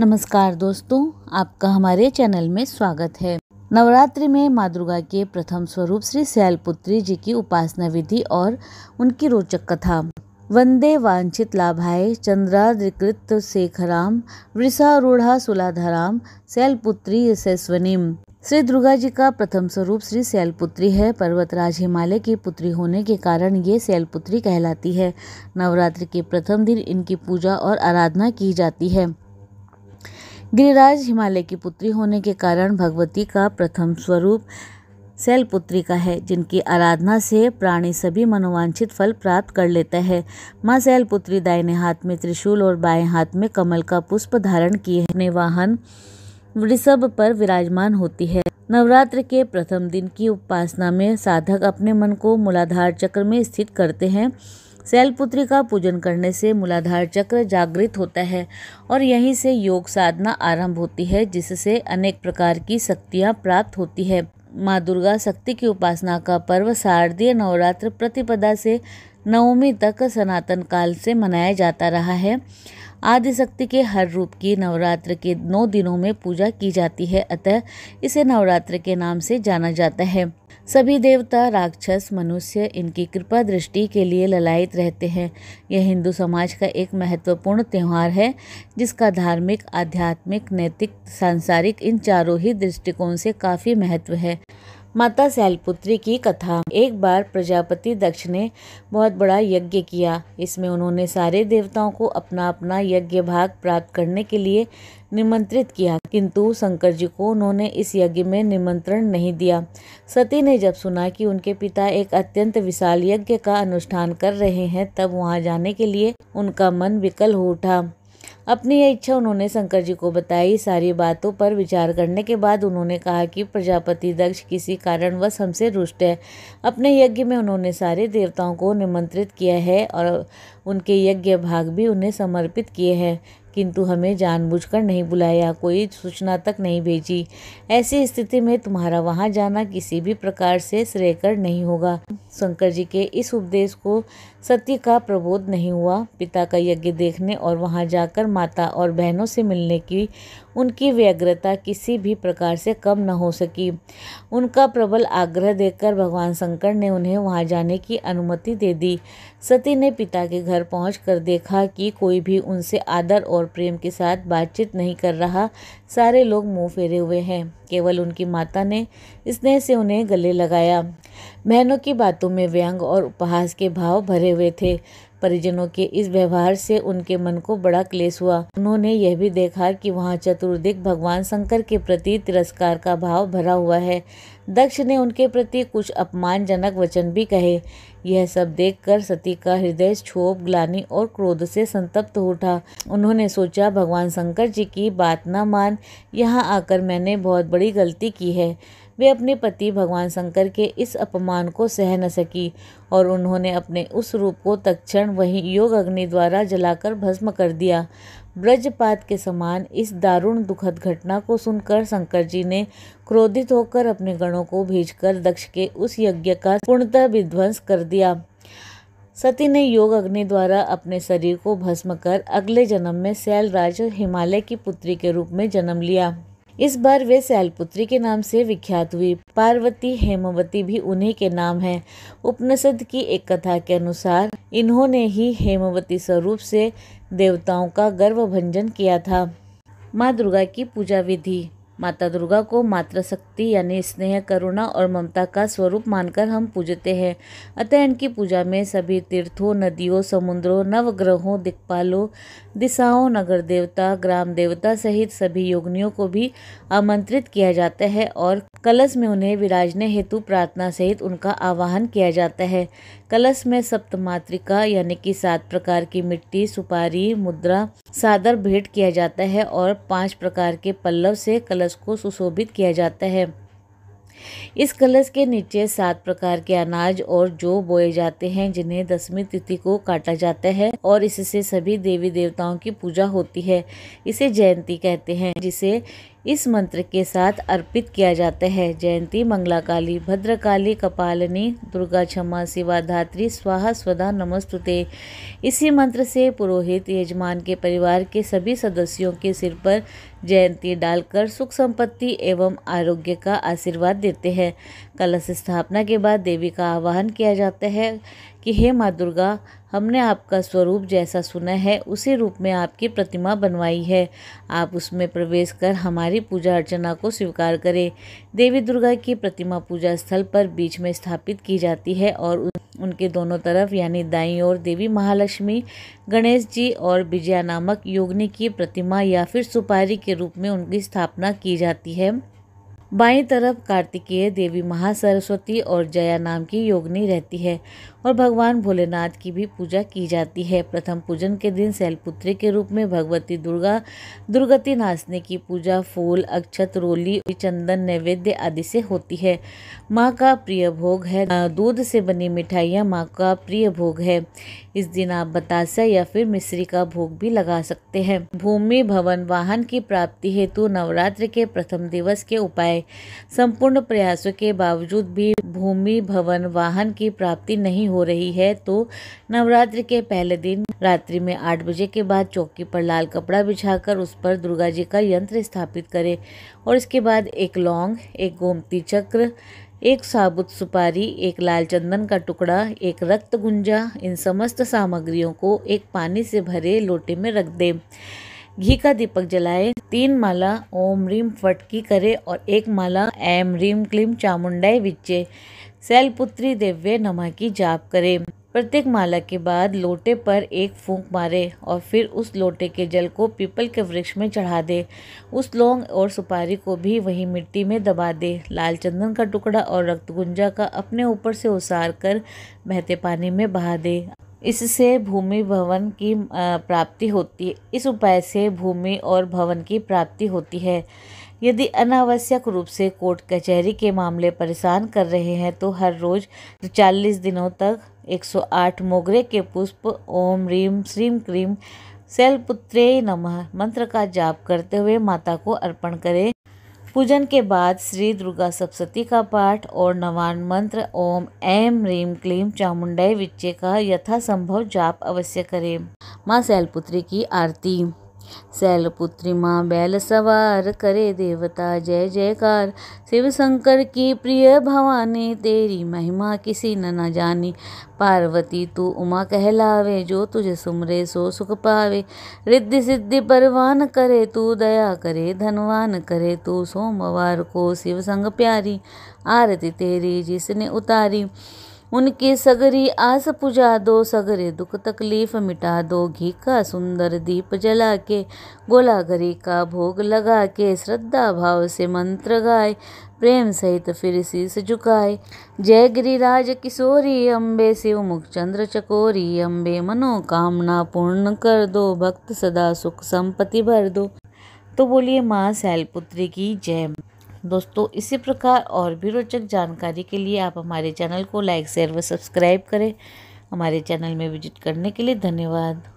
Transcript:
नमस्कार दोस्तों आपका हमारे चैनल में स्वागत है नवरात्रि में माँ दुर्गा के प्रथम स्वरूप श्री शैलपुत्री जी की उपासना विधि और उनकी रोचक कथा वंदे वांछित लाभाय चंद्राधिकृत शेखराम वृषारूढ़ा सुलाधराम शैलपुत्री यशस्वनीम श्री दुर्गा जी का प्रथम स्वरूप श्री शैलपुत्री है पर्वतराज हिमालय की पुत्री होने के कारण ये शैलपुत्री कहलाती है नवरात्रि के प्रथम दिन इनकी पूजा और आराधना की जाती है गिरिराज हिमालय की पुत्री होने के कारण भगवती का प्रथम स्वरूप शैलपुत्री का है जिनकी आराधना से प्राणी सभी मनोवांछित फल प्राप्त कर लेता है माँ शैलपुत्री दाहिने हाथ में त्रिशूल और बाएं हाथ में कमल का पुष्प धारण किए अपने वाहन वृषभ पर विराजमान होती है नवरात्र के प्रथम दिन की उपासना में साधक अपने मन को मूलाधार चक्र में स्थित करते हैं शैलपुत्री का पूजन करने से मूलाधार चक्र जागृत होता है और यहीं से योग साधना आरंभ होती है जिससे अनेक प्रकार की शक्तियाँ प्राप्त होती है माँ दुर्गा शक्ति की उपासना का पर्व शारदीय नवरात्र प्रतिपदा से नवमी तक सनातन काल से मनाया जाता रहा है आदिशक्ति के हर रूप की नवरात्र के नौ दिनों में पूजा की जाती है अतः इसे नवरात्र के नाम से जाना जाता है सभी देवता राक्षस मनुष्य इनकी कृपा दृष्टि के लिए ललायत रहते हैं यह हिंदू समाज का एक महत्वपूर्ण त्यौहार है जिसका धार्मिक आध्यात्मिक नैतिक सांसारिक इन चारों ही दृष्टिकोण से काफ़ी महत्व है माता शैलपुत्री की कथा एक बार प्रजापति दक्ष ने बहुत बड़ा यज्ञ किया इसमें उन्होंने सारे देवताओं को अपना अपना यज्ञ भाग प्राप्त करने के लिए निमंत्रित किया किंतु शंकर जी को उन्होंने इस यज्ञ में निमंत्रण नहीं दिया सती ने जब सुना कि उनके पिता एक अत्यंत विशाल यज्ञ का अनुष्ठान कर रहे हैं तब वहाँ जाने के लिए उनका मन विकल हो उठा अपनी यह इच्छा उन्होंने शंकर जी को बताई सारी बातों पर विचार करने के बाद उन्होंने कहा कि प्रजापति दक्ष किसी कारणवश हमसे रुष्ट है अपने यज्ञ में उन्होंने सारे देवताओं को निमंत्रित किया है और उनके यज्ञ भाग भी उन्हें समर्पित किए हैं किंतु हमें जानबूझकर नहीं बुलाया कोई सूचना तक नहीं भेजी ऐसी स्थिति में तुम्हारा वहाँ जाना किसी भी प्रकार से श्रेयकर नहीं होगा शंकर जी के इस उपदेश को सत्य का प्रबोध नहीं हुआ पिता का यज्ञ देखने और वहाँ जाकर माता और बहनों से मिलने की उनकी व्यग्रता किसी भी प्रकार से कम न हो सकी उनका प्रबल आग्रह देखकर भगवान शंकर ने उन्हें वहाँ जाने की अनुमति दे दी सती ने पिता के घर पहुँच देखा कि कोई भी उनसे आदर और और प्रेम के साथ बातचीत नहीं कर रहा सारे लोग मुंह फेरे हुए हैं केवल उनकी माता ने स्नेह से उन्हें गले लगाया बहनों की बातों में व्यंग और उपहास के भाव भरे हुए थे परिजनों के इस व्यवहार से उनके मन को बड़ा क्लेश हुआ उन्होंने यह भी देखा कि वहाँ चतुर्दिक भगवान शंकर के प्रति तिरस्कार का भाव भरा हुआ है दक्ष ने उनके प्रति कुछ अपमानजनक वचन भी कहे यह सब देखकर सती का हृदय क्षोभ ग्लानी और क्रोध से संतप्त हो उठा उन्होंने सोचा भगवान शंकर जी की बात न मान यहाँ आकर मैंने बहुत बड़ी गलती की है वे अपने पति भगवान शंकर के इस अपमान को सह न सकी और उन्होंने अपने उस रूप को तक्षण वहीं योग अग्नि द्वारा जलाकर भस्म कर दिया ब्रजपात के समान इस दारुण दुखद घटना को सुनकर शंकर जी ने क्रोधित होकर अपने गणों को भेजकर दक्ष के उस यज्ञ का पूर्णतः विध्वंस कर दिया सती ने योग अग्नि द्वारा अपने शरीर को भस्म कर अगले जन्म में शैलराज हिमालय की पुत्री के रूप में जन्म लिया इस बार वे शैलपुत्री के नाम से विख्यात हुई पार्वती हेमवती भी उन्हीं के नाम है उपनिषद की एक कथा के अनुसार इन्होंने ही हेमवती स्वरूप से देवताओं का गर्भभंजन किया था माँ दुर्गा की पूजा विधि माता दुर्गा को मातृशक्ति यानी स्नेह करुणा और ममता का स्वरूप मानकर हम पूजते हैं अतः इनकी पूजा में सभी तीर्थों नदियों समुद्रों नवग्रहों दिक्पालों दिशाओं नगर देवता ग्राम देवता सहित सभी योगनियों को भी आमंत्रित किया जाता है और कलश में उन्हें विराजने हेतु प्रार्थना सहित उनका आवाहन किया जाता है कलश में सप्तमात्रिका यानी कि सात प्रकार की मिट्टी सुपारी मुद्रा सादर भेंट किया जाता है और पांच प्रकार के पल्लव से कलश कलश को सुशोभित किया जाता है इस कलश के नीचे सात प्रकार के अनाज और जो बोए जाते हैं जिन्हें दसवीं तिथि को काटा जाता है और इससे सभी देवी देवताओं की पूजा होती है इसे जयंती कहते हैं जिसे इस मंत्र के साथ अर्पित किया जाता है जयंती मंगलाकाली भद्रकाली कपालिनी दुर्गा क्षमा शिवा धात्री स्वाहा स्वदा नमस्तुते इसी मंत्र से पुरोहित यजमान के परिवार के सभी सदस्यों के सिर पर जयंती डालकर सुख संपत्ति एवं आरोग्य का आशीर्वाद देते हैं कलश स्थापना के बाद देवी का आवाहन किया जाता है कि हे माँ दुर्गा हमने आपका स्वरूप जैसा सुना है उसी रूप में आपकी प्रतिमा बनवाई है आप उसमें प्रवेश कर हमारी पूजा अर्चना को स्वीकार करें देवी दुर्गा की प्रतिमा पूजा स्थल पर बीच में स्थापित की जाती है और उनके दोनों तरफ यानी दाई और देवी महालक्ष्मी गणेश जी और विजया नामक योगनी की प्रतिमा या फिर सुपारी के रूप में उनकी स्थापना की जाती है बाई तरफ कार्तिकेय देवी महासरस्वती और जया नाम की योगनी रहती है और भगवान भोलेनाथ की भी पूजा की जाती है प्रथम पूजन के दिन शैलपुत्री के रूप में भगवती दुर्गा दुर्गति नाचने की पूजा फूल अक्षत रोली चंदन नैवेद्य आदि से होती है माँ का प्रिय भोग है दूध से बनी मिठाइयाँ माँ का प्रिय भोग है इस दिन आप बतासा या फिर मिश्री का भोग भी लगा सकते हैं भूमि भवन वाहन की प्राप्ति हेतु नवरात्र के प्रथम दिवस के उपाय पाए संपूर्ण प्रयासों के बावजूद भी भूमि भवन वाहन की प्राप्ति नहीं हो रही है तो नवरात्र के पहले दिन रात्रि में आठ बजे के बाद चौकी पर लाल कपड़ा बिछाकर उस पर दुर्गा जी का यंत्र स्थापित करें और इसके बाद एक लौंग एक गोमती चक्र एक साबुत सुपारी एक लाल चंदन का टुकड़ा एक रक्त गुंजा इन समस्त सामग्रियों को एक पानी से भरे लोटे में रख दें घी का दीपक जलाए तीन माला ओम रीम फटकी करे और एक माला एम रीम क्लीम चामुंडाई विच्चे शैलपुत्री देव्य नमा की जाप करे प्रत्येक माला के बाद लोटे पर एक फूंक मारे और फिर उस लोटे के जल को पीपल के वृक्ष में चढ़ा दे उस लौंग और सुपारी को भी वही मिट्टी में दबा दे लाल चंदन का टुकड़ा और रक्त गुंजा का अपने ऊपर से उसार कर बहते पानी में बहा दे इससे भूमि भवन की प्राप्ति होती है इस उपाय से भूमि और भवन की प्राप्ति होती है यदि अनावश्यक रूप से कोर्ट कचहरी के मामले परेशान कर रहे हैं तो हर रोज चालीस दिनों तक 108 मोगरे के पुष्प ओम रीम श्रीम क्रीम पुत्रे नमः मंत्र का जाप करते हुए माता को अर्पण करें पूजन के बाद श्री दुर्गा सप्तती का पाठ और नवान मंत्र ओम ऐम रीम क्लीम चामुंडय विच्चे का यथासंभव जाप अवश्य करें माँ शैलपुत्री की आरती शैलपुत्री माँ बैल सवार करे देवता जय जयकार शिव शंकर की प्रिय भवानी तेरी महिमा किसी न न जानी पार्वती तू उमा कहलावे जो तुझे सुमरे सो सुख पावे रिद्धि सिद्धि परवान करे तू दया करे धनवान करे तू सोमवार को शिव संग प्यारी आरती तेरी जिसने उतारी उनकी सगरी आस पुजा दो सगरे दुख तकलीफ मिटा दो घी का सुंदर दीप जला के गोलाघरी का भोग लगा के श्रद्धा भाव से मंत्र गाए प्रेम सहित फिर शीस झुकाए जय गिरिराज किशोरी अम्बे शिव मुख चंद्र चकोरी अम्बे मनोकामना पूर्ण कर दो भक्त सदा सुख संपत्ति भर दो तो बोलिए माँ शैलपुत्री की जय दोस्तों इसी प्रकार और भी रोचक जानकारी के लिए आप हमारे चैनल को लाइक शेयर व सब्सक्राइब करें हमारे चैनल में विजिट करने के लिए धन्यवाद